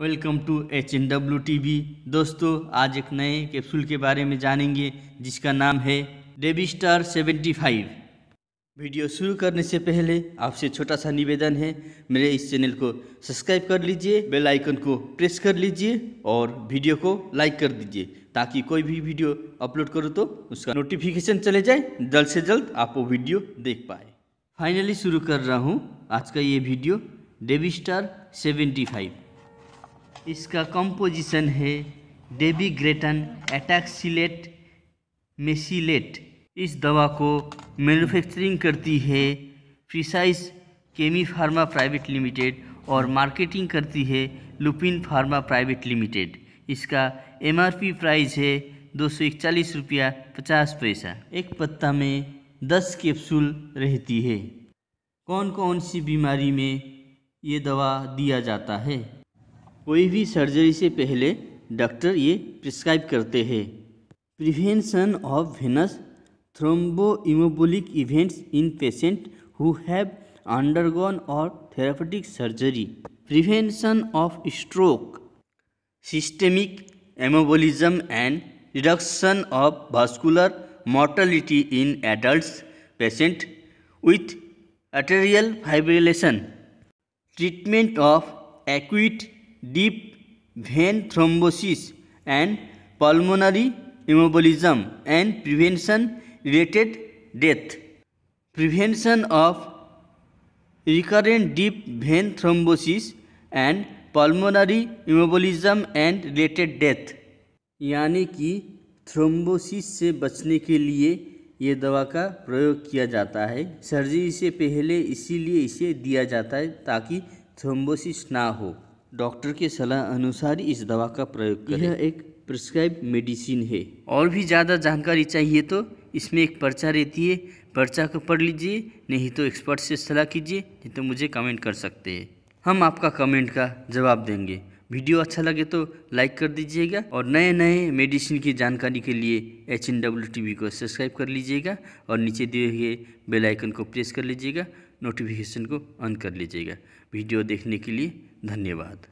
welcome to H N W T V दोस्तों आज एक नए कैप्सूल के बारे में जानेंगे जिसका नाम है स्टार सेवेंटी फाइव वीडियो शुरू करने से पहले आपसे छोटा सा निवेदन है मेरे इस चैनल को सब्सक्राइब कर लीजिए बेल आइकन को प्रेस कर लीजिए और वीडियो को लाइक कर दीजिए ताकि कोई भी वीडियो अपलोड करो तो उसका नोटिफिकेशन चले जाए जल्द से जल्द आप वो वीडियो देख पाए फाइनली शुरू कर रहा हूँ आज का ये वीडियो स्टार सेवेंटी फाइव इसका कंपोजिशन है डेबीग्रेटन एटैक्सीट मेसीलेट इस दवा को मैन्युफैक्चरिंग करती है precise chemi pharma private limited और मार्केटिंग करती है लुपिन फार्मा प्राइवेट लिमिटेड इसका एमआरपी प्राइस है दो सौ इकचालीस रुपया पचास पैसा एक पत्ता में दस कैप्सूल रहती है कौन कौन सी बीमारी में ये दवा दिया जाता है कोई भी सर्जरी से पहले डॉक्टर ये प्रिस्क्राइब करते हैं prevention of venous thromboembolic events in patient who have undergone और therapeutic surgery prevention of stroke systemic embolism and reduction of vascular mortality in adult patient with atrial fibrillation treatment of acute deep vein thrombosis and pulmonary embolism and prevention related death prevention of recurrent deep vein thrombosis and pulmonary embolism and related death यानी कि thrombosis से बचने के लिए ये दवा का प्रयोग किया जाता है सर्जरी से पहले इसीलिए इसे दिया जाता है ताकि थ्रोम्बोसिस ना हो डॉक्टर के सलाह अनुसार इस दवा का प्रयोग करें यह एक प्रिस्क्राइब मेडिसिन है और भी ज़्यादा जानकारी चाहिए तो इसमें एक पर्चा रहती है पर्चा को पढ़ लीजिए नहीं तो एक्सपर्ट से सलाह कीजिए नहीं तो मुझे कमेंट कर सकते हैं हम आपका कमेंट का जवाब देंगे वीडियो अच्छा लगे तो लाइक कर दीजिएगा और नए नए मेडिसिन की जानकारी के लिए H N W T V को सब्सक्राइब कर लीजिएगा और नीचे दिए हुए बेल आइकन को प्रेस कर लीजिएगा नोटिफिकेशन को ऑन कर लीजिएगा वीडियो देखने के लिए धन्यवाद